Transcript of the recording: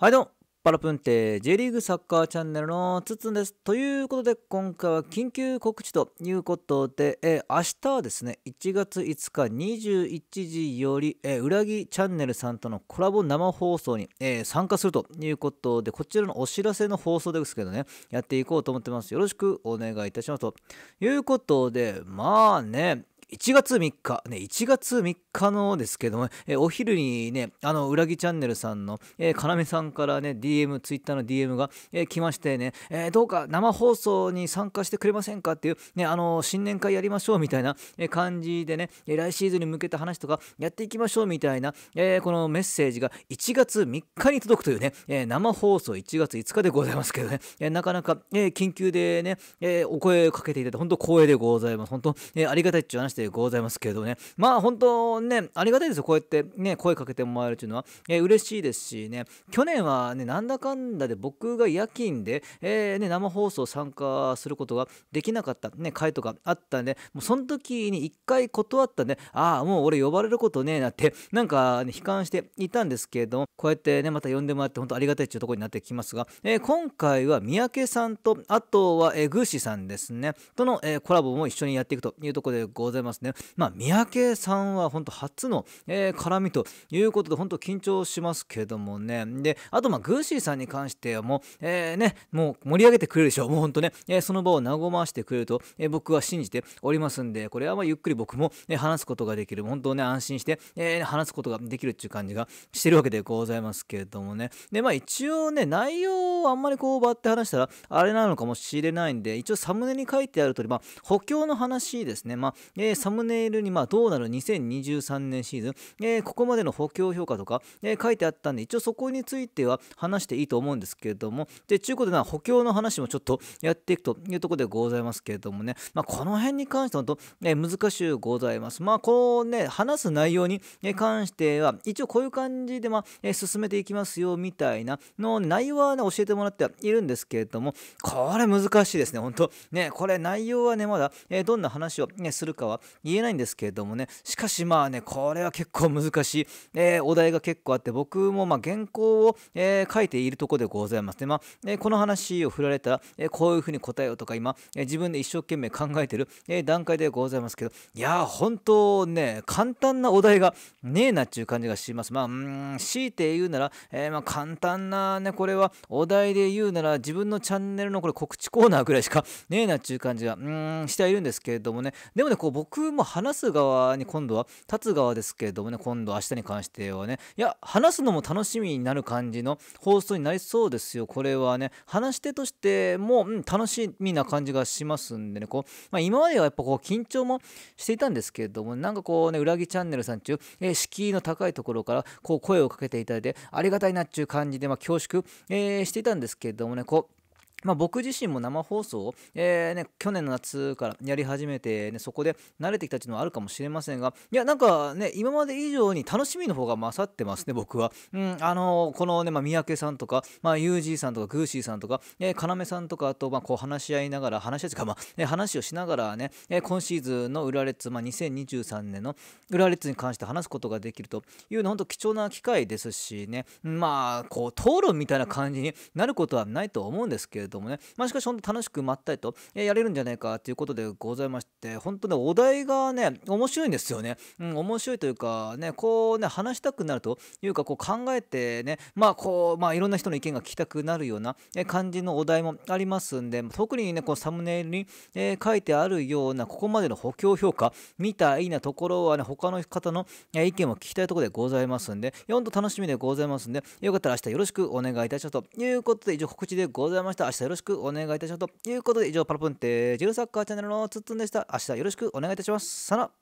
はいどうも、パラプンテ J リーグサッカーチャンネルのつつんです。ということで、今回は緊急告知ということで、えー、明日はですね、1月5日21時より、えー、裏木チャンネルさんとのコラボ生放送に、えー、参加するということで、こちらのお知らせの放送ですけどね、やっていこうと思ってます。よろしくお願いいたしますということで、まあね、1月3日、ね、1月3日のですけども、えお昼にね、あの、うらぎチャンネルさんの、えー、要さんからね、DM、ツイッターの DM が、えー、来ましてね、えー、どうか生放送に参加してくれませんかっていう、ね、あの、新年会やりましょうみたいな感じでね、来シーズンに向けた話とかやっていきましょうみたいな、えこのメッセージが1月3日に届くというね、え生放送1月5日でございますけどね、えなかなか、え緊急でね、えお声をかけていただいて、本当光栄でございます。本当、えありがたいっちゅう話ででございますけれどね。まあ本当ね、ありがたいですよ。こうやってね、声かけてもらえるというのは、えー、嬉しいですしね、去年はね、なんだかんだで僕が夜勤で、えー、ね、生放送参加することができなかった、ね、回とかあったんで、もうその時に一回断ったんで、ああ、もう俺呼ばれることねえなって、なんか、ね、悲観していたんですけれども、こうやってね、また呼んでもらって本当ありがたいっていうところになってきますが、えー、今回は三宅さんと、あとは、えー、グーシーさんですね、との、えコラボも一緒にやっていくというところでございます。ますね。まあ、三宅さんは本当初の、えー、絡みということで、本当緊張しますけどもね。で、あと、まあ、グーシーさんに関してはもう、えー、ね、もう盛り上げてくれるでしょう。もう本当ね、えー、その場を和ましてくれると、え僕は信じておりますんで、これはまあゆっくり僕も、ね、話すことができる。本当ね、安心して、え話すことができるっていう感じがしてるわけでございますけれどもね。で、まあ一応ね、内容をあんまりこうばって話したら、あれなのかもしれないんで、一応サムネに書いてある通り、まあ補強の話ですね。まあ、えーサムネイルに、まあ、どうなる2023年シーズン、えー、ここまでの補強評価とか、えー、書いてあったんで、一応そこについては話していいと思うんですけれども、で、中古でな、補強の話もちょっとやっていくというところでございますけれどもね、まあ、この辺に関しては本当、えー、難しゅうございます。まあ、こうね、話す内容に関しては、一応こういう感じで、まあ、えー、進めていきますよ、みたいなの内容はね、教えてもらってはいるんですけれども、これ難しいですね、本当ね、これ内容はね、まだ、えー、どんな話を、ね、するかは、言えないんですけれどもねしかしまあねこれは結構難しい、えー、お題が結構あって僕もまあ原稿を、えー、書いているとこでございますで、ね、まあえー、この話を振られたら、えこういうふうに答えようとか今、え自分で一生懸命考えてる、え段階でございますけどいや本当ね簡単なお題がねえなっちゅう感じがしますまあうん強いて言うなら、えまあ、簡単なねこれはお題で言うなら自分のチャンネルのこれ告知コーナーぐらいしかねえなっちゅう感じがうんしてはいるんですけれどもねでもねこう僕僕も話す側に今度は立つ側ですけれどもね、今度明日に関してはね、いや、話すのも楽しみになる感じの放送になりそうですよ。これはね、話し手としても、うん、楽しみな感じがしますんでね、こう、まあ、今まではやっぱこう緊張もしていたんですけれども、なんかこうね、裏木チャンネルさん中、え敷居の高いところからこう声をかけていただいて、ありがたいなっていう感じで、まあ、恐縮、えー、していたんですけれどもね、こう、まあ、僕自身も生放送、えーね、去年の夏からやり始めて、ね、そこで慣れてきたというのはあるかもしれませんが、いや、なんかね、今まで以上に楽しみの方が勝ってますね、僕は。うん、あのー、このね、まあ、三宅さんとか、まあ、ユージーさんとか、グーシーさんとか、えー、要さんとか、あと、まあ、こう話し合いながら、話し合いとか、まあ、えー、話をしながらね、えー、今シーズンの裏列、まあ、2023年の裏列に関して話すことができるというのは、本当貴重な機会ですしね、まあ、こう、討論みたいな感じになることはないと思うんですけれどどもね、まあ、しかし本当楽しくまったりと、やれるんじゃないかということでございまして、本当ね、お題がね、面白いんですよね。うん、面白いというか、ね、こうね、話したくなるというか、こう考えてね、まあ、こう、まあ、いろんな人の意見が聞きたくなるような感じのお題もありますんで、特にね、こうサムネイルに、え書いてあるような、ここまでの補強評価みたいなところはね、他の方の意見も聞きたいところでございますんで、本当楽しみでございますんで、よかったら明日よろしくお願いいたしますということで、以上告知でございました。日よろしくお願いいたします。ということで、以上、パラプンテージルサッカーチャンネルのつっつんでした。明日よろしくお願いいたします。さよなら。